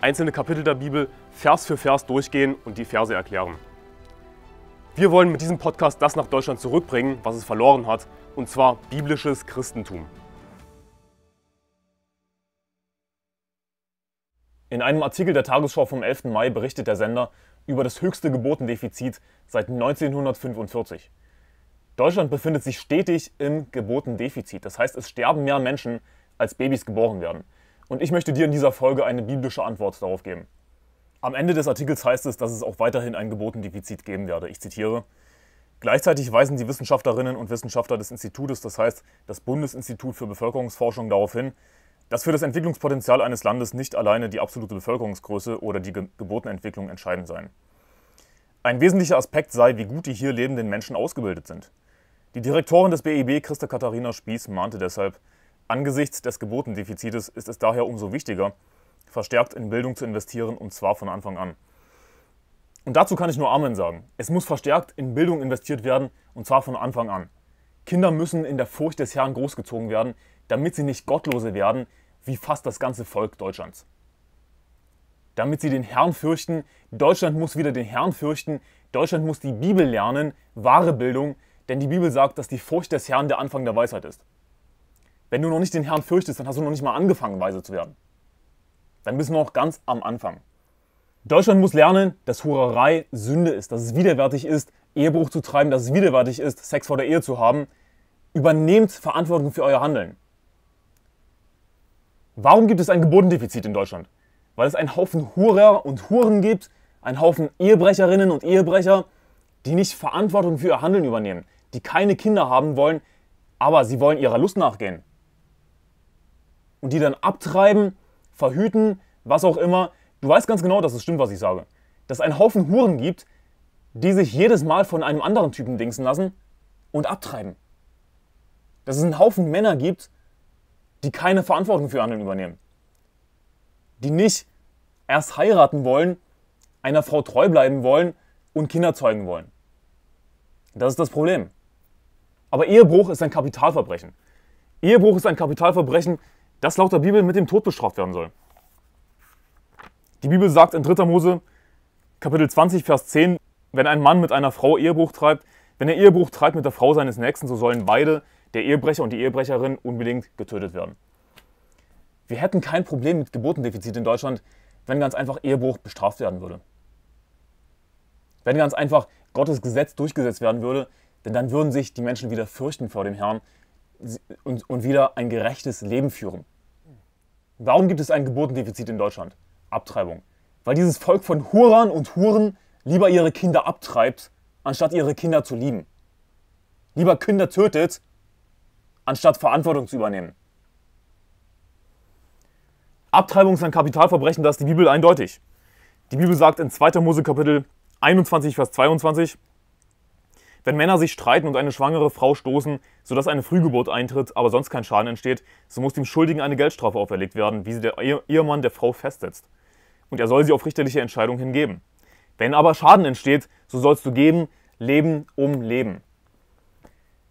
einzelne Kapitel der Bibel Vers für Vers durchgehen und die Verse erklären. Wir wollen mit diesem Podcast das nach Deutschland zurückbringen, was es verloren hat, und zwar biblisches Christentum. In einem Artikel der Tagesschau vom 11. Mai berichtet der Sender über das höchste Gebotendefizit seit 1945. Deutschland befindet sich stetig im Gebotendefizit. das heißt es sterben mehr Menschen, als Babys geboren werden. Und ich möchte dir in dieser Folge eine biblische Antwort darauf geben. Am Ende des Artikels heißt es, dass es auch weiterhin ein Gebotendefizit geben werde. Ich zitiere. Gleichzeitig weisen die Wissenschaftlerinnen und Wissenschaftler des Institutes, das heißt das Bundesinstitut für Bevölkerungsforschung, darauf hin, dass für das Entwicklungspotenzial eines Landes nicht alleine die absolute Bevölkerungsgröße oder die Ge Geburtenentwicklung entscheidend seien. Ein wesentlicher Aspekt sei, wie gut die hier lebenden Menschen ausgebildet sind. Die Direktorin des BEB, e Christa Katharina Spieß, mahnte deshalb, Angesichts des Gebotendefizites ist es daher umso wichtiger, verstärkt in Bildung zu investieren und zwar von Anfang an. Und dazu kann ich nur Amen sagen. Es muss verstärkt in Bildung investiert werden und zwar von Anfang an. Kinder müssen in der Furcht des Herrn großgezogen werden, damit sie nicht Gottlose werden, wie fast das ganze Volk Deutschlands. Damit sie den Herrn fürchten, Deutschland muss wieder den Herrn fürchten, Deutschland muss die Bibel lernen, wahre Bildung, denn die Bibel sagt, dass die Furcht des Herrn der Anfang der Weisheit ist. Wenn du noch nicht den Herrn fürchtest, dann hast du noch nicht mal angefangen, weise zu werden. Dann bist du noch ganz am Anfang. Deutschland muss lernen, dass Hurerei Sünde ist, dass es widerwärtig ist, Ehebruch zu treiben, dass es widerwärtig ist, Sex vor der Ehe zu haben. Übernehmt Verantwortung für euer Handeln. Warum gibt es ein Geburtendefizit in Deutschland? Weil es einen Haufen Hurer und Huren gibt, einen Haufen Ehebrecherinnen und Ehebrecher, die nicht Verantwortung für ihr Handeln übernehmen, die keine Kinder haben wollen, aber sie wollen ihrer Lust nachgehen und die dann abtreiben, verhüten, was auch immer. Du weißt ganz genau, dass es stimmt, was ich sage. Dass es einen Haufen Huren gibt, die sich jedes Mal von einem anderen Typen dingsen lassen und abtreiben. Dass es einen Haufen Männer gibt, die keine Verantwortung für Handeln übernehmen. Die nicht erst heiraten wollen, einer Frau treu bleiben wollen und Kinder zeugen wollen. Das ist das Problem. Aber Ehebruch ist ein Kapitalverbrechen. Ehebruch ist ein Kapitalverbrechen, das laut der Bibel mit dem Tod bestraft werden soll. Die Bibel sagt in 3. Mose Kapitel 20, Vers 10, wenn ein Mann mit einer Frau Ehebruch treibt, wenn er Ehebruch treibt mit der Frau seines Nächsten, so sollen beide, der Ehebrecher und die Ehebrecherin, unbedingt getötet werden. Wir hätten kein Problem mit Geburtendefizit in Deutschland, wenn ganz einfach Ehebruch bestraft werden würde. Wenn ganz einfach Gottes Gesetz durchgesetzt werden würde, denn dann würden sich die Menschen wieder fürchten vor dem Herrn und, und wieder ein gerechtes Leben führen. Warum gibt es ein Geburtendefizit in Deutschland? Abtreibung. Weil dieses Volk von Hurern und Huren lieber ihre Kinder abtreibt, anstatt ihre Kinder zu lieben. Lieber Kinder tötet, anstatt Verantwortung zu übernehmen. Abtreibung ist ein Kapitalverbrechen, das ist die Bibel eindeutig. Die Bibel sagt in 2. Mose Kapitel 21, Vers 22, wenn Männer sich streiten und eine schwangere Frau stoßen, sodass eine Frühgeburt eintritt, aber sonst kein Schaden entsteht, so muss dem Schuldigen eine Geldstrafe auferlegt werden, wie sie der Ehemann der Frau festsetzt. Und er soll sie auf richterliche Entscheidung hingeben. Wenn aber Schaden entsteht, so sollst du geben, Leben um Leben.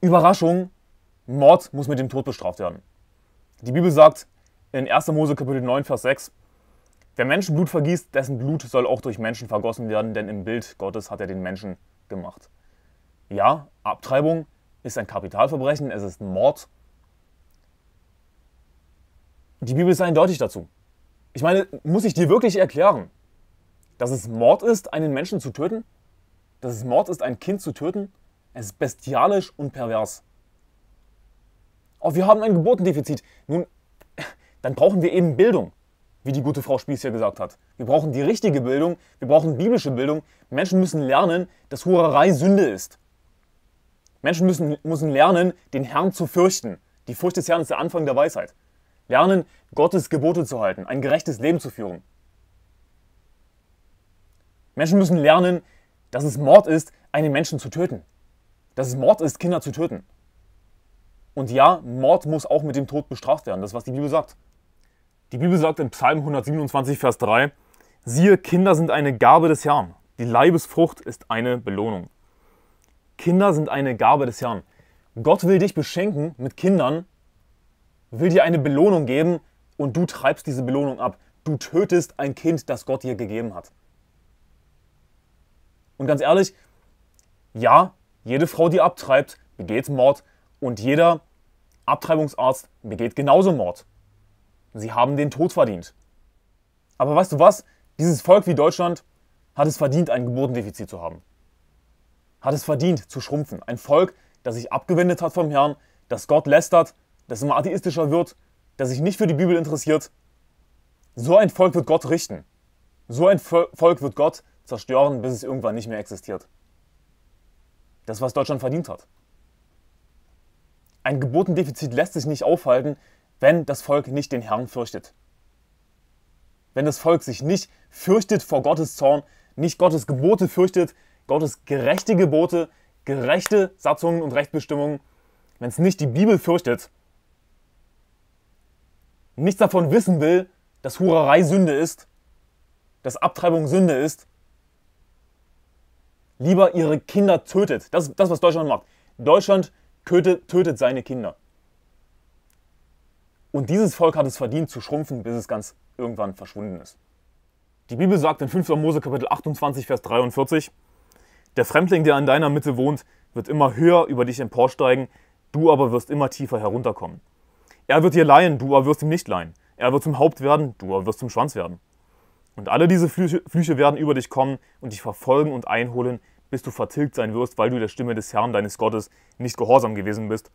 Überraschung, Mord muss mit dem Tod bestraft werden. Die Bibel sagt in 1. Mose Kapitel 9, Vers 6, Wer Menschenblut vergießt, dessen Blut soll auch durch Menschen vergossen werden, denn im Bild Gottes hat er den Menschen gemacht ja, Abtreibung ist ein Kapitalverbrechen, es ist ein Mord. Die Bibel ist eindeutig dazu. Ich meine, muss ich dir wirklich erklären, dass es Mord ist, einen Menschen zu töten? Dass es Mord ist, ein Kind zu töten? Es ist bestialisch und pervers. Oh, wir haben ein Geburtendefizit. Nun, dann brauchen wir eben Bildung, wie die gute Frau Spieß hier gesagt hat. Wir brauchen die richtige Bildung, wir brauchen biblische Bildung. Menschen müssen lernen, dass Hurerei Sünde ist. Menschen müssen, müssen lernen, den Herrn zu fürchten. Die Furcht des Herrn ist der Anfang der Weisheit. Lernen, Gottes Gebote zu halten, ein gerechtes Leben zu führen. Menschen müssen lernen, dass es Mord ist, einen Menschen zu töten. Dass es Mord ist, Kinder zu töten. Und ja, Mord muss auch mit dem Tod bestraft werden. Das ist, was die Bibel sagt. Die Bibel sagt in Psalm 127, Vers 3, siehe, Kinder sind eine Gabe des Herrn. Die Leibesfrucht ist eine Belohnung. Kinder sind eine Gabe des Herrn. Gott will dich beschenken mit Kindern, will dir eine Belohnung geben und du treibst diese Belohnung ab. Du tötest ein Kind, das Gott dir gegeben hat. Und ganz ehrlich, ja, jede Frau, die abtreibt, begeht Mord und jeder Abtreibungsarzt begeht genauso Mord. Sie haben den Tod verdient. Aber weißt du was? Dieses Volk wie Deutschland hat es verdient, ein Geburtendefizit zu haben hat es verdient zu schrumpfen. Ein Volk, das sich abgewendet hat vom Herrn, das Gott lästert, das immer atheistischer wird, das sich nicht für die Bibel interessiert. So ein Volk wird Gott richten. So ein Volk wird Gott zerstören, bis es irgendwann nicht mehr existiert. Das, was Deutschland verdient hat. Ein Geburtendefizit lässt sich nicht aufhalten, wenn das Volk nicht den Herrn fürchtet. Wenn das Volk sich nicht fürchtet vor Gottes Zorn, nicht Gottes Gebote fürchtet, Gottes gerechte Gebote, gerechte Satzungen und Rechtsbestimmungen, wenn es nicht die Bibel fürchtet, nichts davon wissen will, dass Hurerei Sünde ist, dass Abtreibung Sünde ist, lieber ihre Kinder tötet. Das ist das, was Deutschland macht. Deutschland tötet, tötet seine Kinder. Und dieses Volk hat es verdient zu schrumpfen, bis es ganz irgendwann verschwunden ist. Die Bibel sagt in 5. Mose Kapitel 28, Vers 43, der Fremdling, der in deiner Mitte wohnt, wird immer höher über dich emporsteigen, du aber wirst immer tiefer herunterkommen. Er wird dir leihen, du aber wirst ihm nicht leihen. Er wird zum Haupt werden, du aber wirst zum Schwanz werden. Und alle diese Flüche, Flüche werden über dich kommen und dich verfolgen und einholen, bis du vertilgt sein wirst, weil du der Stimme des Herrn deines Gottes nicht gehorsam gewesen bist,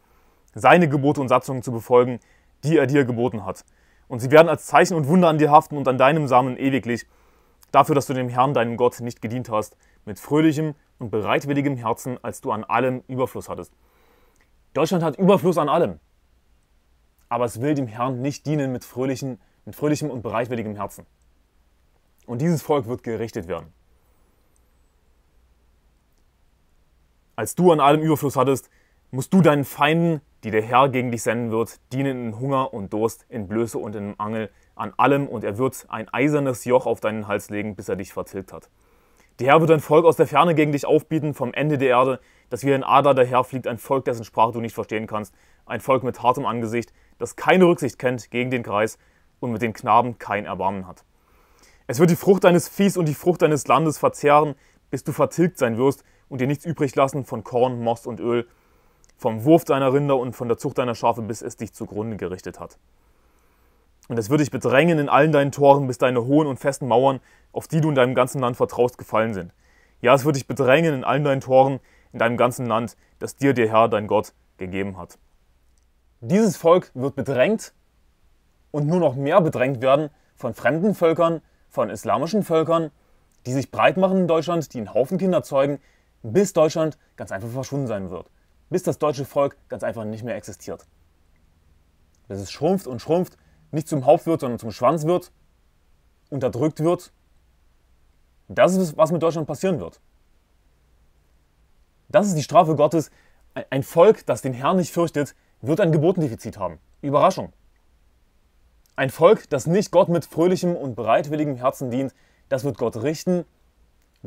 seine Gebote und Satzungen zu befolgen, die er dir geboten hat. Und sie werden als Zeichen und Wunder an dir haften und an deinem Samen ewiglich, dafür, dass du dem Herrn, deinem Gott, nicht gedient hast, mit fröhlichem und bereitwilligem Herzen, als du an allem Überfluss hattest. Deutschland hat Überfluss an allem, aber es will dem Herrn nicht dienen mit, fröhlichen, mit fröhlichem und bereitwilligem Herzen. Und dieses Volk wird gerichtet werden. Als du an allem Überfluss hattest, musst du deinen Feinden, die der Herr gegen dich senden wird, dienen in Hunger und Durst, in Blöße und in Angel, an allem und er wird ein eisernes Joch auf deinen Hals legen, bis er dich vertilgt hat. Der Herr wird ein Volk aus der Ferne gegen dich aufbieten, vom Ende der Erde, das wie ein Ader daherfliegt, ein Volk, dessen Sprache du nicht verstehen kannst, ein Volk mit hartem Angesicht, das keine Rücksicht kennt gegen den Kreis und mit den Knaben kein Erbarmen hat. Es wird die Frucht deines Viehs und die Frucht deines Landes verzehren, bis du vertilgt sein wirst und dir nichts übrig lassen von Korn, Most und Öl, vom Wurf deiner Rinder und von der Zucht deiner Schafe, bis es dich zugrunde gerichtet hat. Und es wird dich bedrängen in allen deinen Toren, bis deine hohen und festen Mauern, auf die du in deinem ganzen Land vertraust, gefallen sind. Ja, es wird dich bedrängen in allen deinen Toren, in deinem ganzen Land, das dir der Herr, dein Gott, gegeben hat. Dieses Volk wird bedrängt und nur noch mehr bedrängt werden von fremden Völkern, von islamischen Völkern, die sich breit machen in Deutschland, die einen Haufen Kinder zeugen, bis Deutschland ganz einfach verschwunden sein wird. Bis das deutsche Volk ganz einfach nicht mehr existiert. Bis es schrumpft und schrumpft nicht zum wird, sondern zum Schwanz wird, unterdrückt wird. Das ist, was mit Deutschland passieren wird. Das ist die Strafe Gottes. Ein Volk, das den Herrn nicht fürchtet, wird ein Gebotendefizit haben. Überraschung. Ein Volk, das nicht Gott mit fröhlichem und bereitwilligem Herzen dient, das wird Gott richten.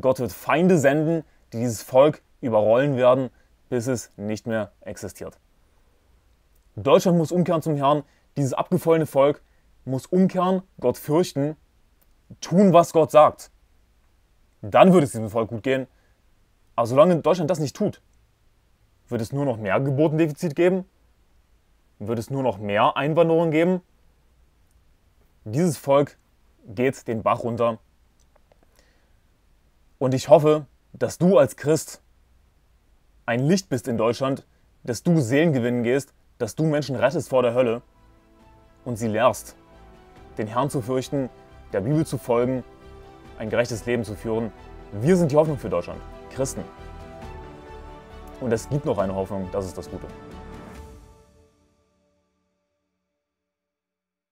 Gott wird Feinde senden, die dieses Volk überrollen werden, bis es nicht mehr existiert. Deutschland muss umkehren zum Herrn dieses abgefallene Volk muss umkehren, Gott fürchten, tun, was Gott sagt. Dann würde es diesem Volk gut gehen. Aber solange Deutschland das nicht tut, wird es nur noch mehr Geburtendefizit geben, wird es nur noch mehr Einwanderung geben. Dieses Volk geht den Bach runter. Und ich hoffe, dass du als Christ ein Licht bist in Deutschland, dass du Seelen gewinnen gehst, dass du Menschen rettest vor der Hölle und sie lehrst, den Herrn zu fürchten, der Bibel zu folgen, ein gerechtes Leben zu führen. Wir sind die Hoffnung für Deutschland, Christen. Und es gibt noch eine Hoffnung, das ist das Gute.